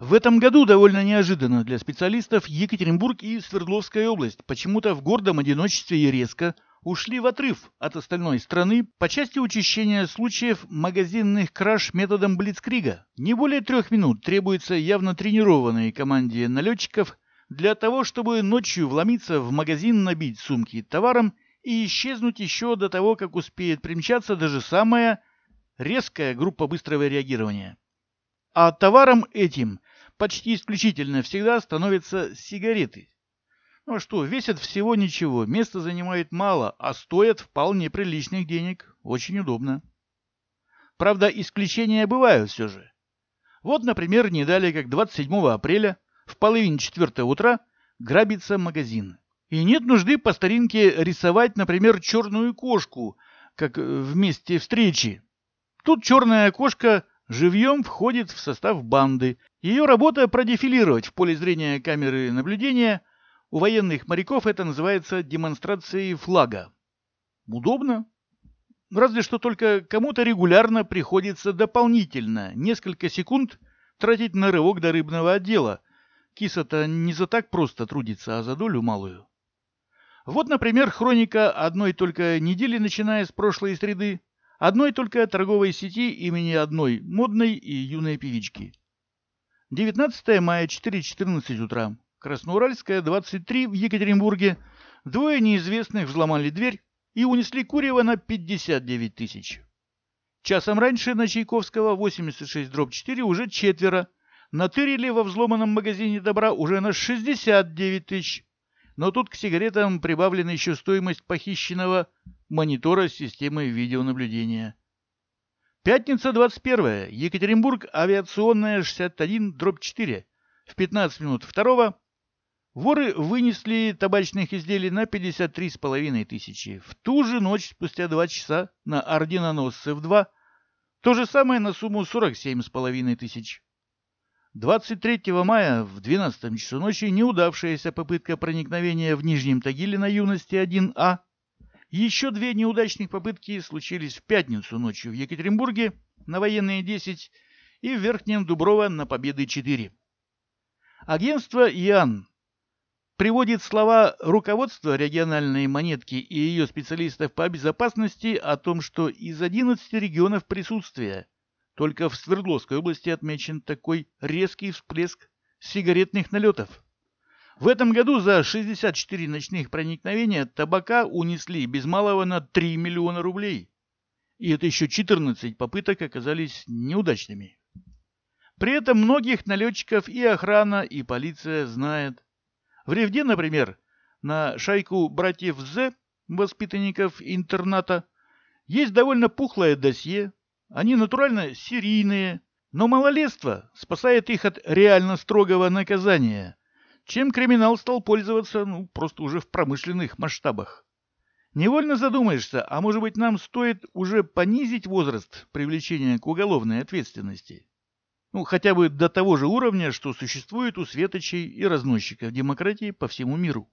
В этом году довольно неожиданно для специалистов Екатеринбург и Свердловская область почему-то в гордом одиночестве и резко ушли в отрыв от остальной страны по части учащения случаев магазинных краж методом Блицкрига. Не более трех минут требуется явно тренированной команде налетчиков для того, чтобы ночью вломиться в магазин, набить сумки товаром и исчезнуть еще до того, как успеет примчаться даже самая резкая группа быстрого реагирования. А товаром этим почти исключительно всегда становятся сигареты. Ну а что, весят всего ничего, места занимают мало, а стоят вполне приличных денег. Очень удобно. Правда, исключения бывают все же. Вот, например, не далее, как 27 апреля в половине четвертого утра грабится магазин. И нет нужды по старинке рисовать, например, черную кошку, как э, в месте встречи. Тут черная кошка живьем входит в состав банды. Ее работа продефилировать в поле зрения камеры наблюдения. У военных моряков это называется демонстрацией флага. Удобно. Разве что только кому-то регулярно приходится дополнительно несколько секунд тратить на рывок до рыбного отдела. Киса-то не за так просто трудится, а за долю малую. Вот, например, хроника одной только недели, начиная с прошлой среды, одной только торговой сети имени одной модной и юной певички. 19 мая, 4.14 утра. Красноуральская, 23 в Екатеринбурге. Двое неизвестных взломали дверь и унесли Курева на 59 тысяч. Часом раньше на Чайковского 86-4 уже четверо. Натырили во взломанном магазине добра уже на 69 тысяч. Но тут к сигаретам прибавлена еще стоимость похищенного монитора системы видеонаблюдения. Пятница, 21 Екатеринбург, авиационная, 61, дробь 4. В 15 минут 2 воры вынесли табачных изделий на 53,5 тысячи. В ту же ночь, спустя 2 часа, на орденоносцев-2, то же самое на сумму 47,5 тысяч. 23 мая в 12 часу ночи неудавшаяся попытка проникновения в Нижнем Тагиле на юности 1А еще две неудачных попытки случились в пятницу ночью в Екатеринбурге на военные 10 и в Верхнем Дуброво на победы 4. Агентство ИАН приводит слова руководства региональной монетки и ее специалистов по безопасности о том, что из 11 регионов присутствия только в Свердловской области отмечен такой резкий всплеск сигаретных налетов. В этом году за 64 ночных проникновения табака унесли без малого на 3 миллиона рублей. И это еще 14 попыток оказались неудачными. При этом многих налетчиков и охрана, и полиция знает. В Ревде, например, на шайку братьев З, воспитанников интерната, есть довольно пухлое досье. Они натурально серийные, но малолетство спасает их от реально строгого наказания – чем криминал стал пользоваться, ну, просто уже в промышленных масштабах. Невольно задумаешься, а может быть нам стоит уже понизить возраст привлечения к уголовной ответственности? Ну, хотя бы до того же уровня, что существует у светочей и разносчиков демократии по всему миру.